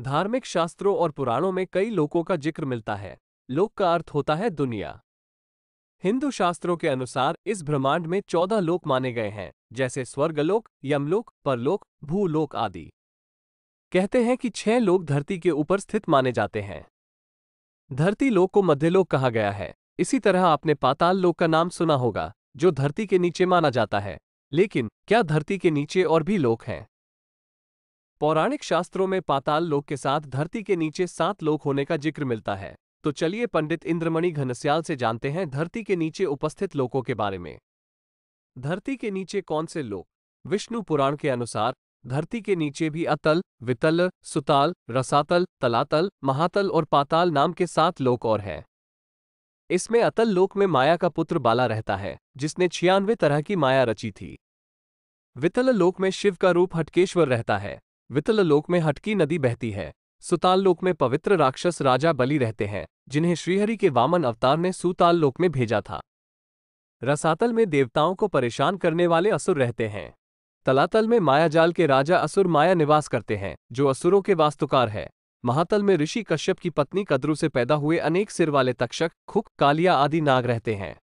धार्मिक शास्त्रों और पुराणों में कई लोकों का जिक्र मिलता है लोक का अर्थ होता है दुनिया हिंदू शास्त्रों के अनुसार इस ब्रह्मांड में चौदह लोक माने गए हैं जैसे स्वर्गलोक यमलोक परलोक भूलोक आदि कहते हैं कि छह लोक धरती के ऊपर स्थित माने जाते हैं धरती लोक को मध्यलोक कहा गया है इसी तरह आपने पाताल लोक का नाम सुना होगा जो धरती के नीचे माना जाता है लेकिन क्या धरती के नीचे और भी लोक हैं पौराणिक शास्त्रों में पाताल लोक के साथ धरती के नीचे सात लोक होने का जिक्र मिलता है तो चलिए पंडित इंद्रमणि घनस्याल से जानते हैं धरती के नीचे उपस्थित लोकों के बारे में धरती के नीचे कौन से लोक विष्णु पुराण के अनुसार धरती के नीचे भी अतल वितल सुताल रसातल तलातल महातल और पाताल नाम के सात लोक और हैं इसमें अतल लोक में माया का पुत्र बाला रहता है जिसने छियानवे तरह की माया रची थी वितल लोक में शिव का रूप हटकेश्वर रहता है वितल लोक में हटकी नदी बहती है सुताल लोक में पवित्र राक्षस राजा बलि रहते हैं जिन्हें श्रीहरि के वामन अवतार ने सुताल लोक में भेजा था रसातल में देवताओं को परेशान करने वाले असुर रहते हैं तलातल में मायाजाल के राजा असुर माया निवास करते हैं जो असुरों के वास्तुकार है महातल में ऋषि कश्यप की पत्नी कद्रु से पैदा हुए अनेक सिर वाले तक्षक खुक कालिया आदि नाग रहते हैं